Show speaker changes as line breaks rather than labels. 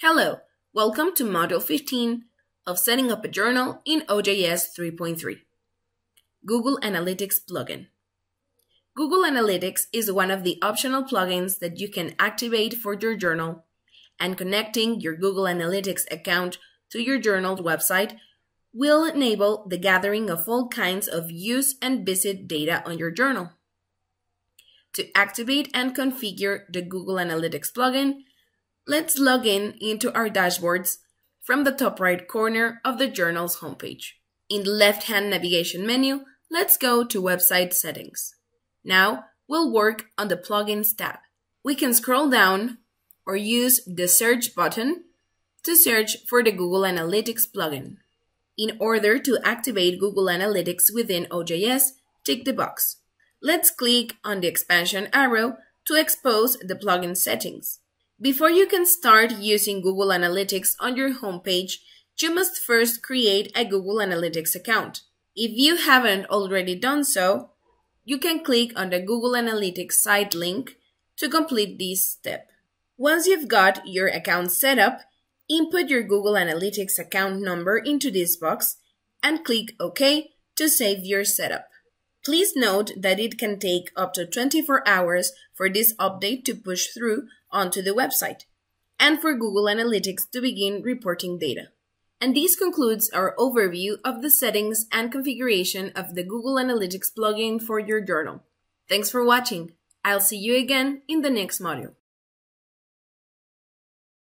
Hello, welcome to Module 15 of Setting Up a Journal in OJS 3.3. Google Analytics Plugin Google Analytics is one of the optional plugins that you can activate for your journal, and connecting your Google Analytics account to your journal's website will enable the gathering of all kinds of use and visit data on your journal. To activate and configure the Google Analytics plugin, let's log in into our dashboards from the top right corner of the journal's homepage. In the left-hand navigation menu, let's go to Website Settings. Now, we'll work on the Plugins tab. We can scroll down or use the Search button to search for the Google Analytics plugin. In order to activate Google Analytics within OJS, tick the box. Let's click on the expansion arrow to expose the plugin settings. Before you can start using Google Analytics on your homepage, you must first create a Google Analytics account. If you haven't already done so, you can click on the Google Analytics site link to complete this step. Once you've got your account set up, input your Google Analytics account number into this box and click OK to save your setup. Please note that it can take up to 24 hours for this update to push through onto the website and for Google Analytics to begin reporting data. And this concludes our overview of the settings and configuration of the Google Analytics plugin for your journal. Thanks for watching. I'll see you again in the next module.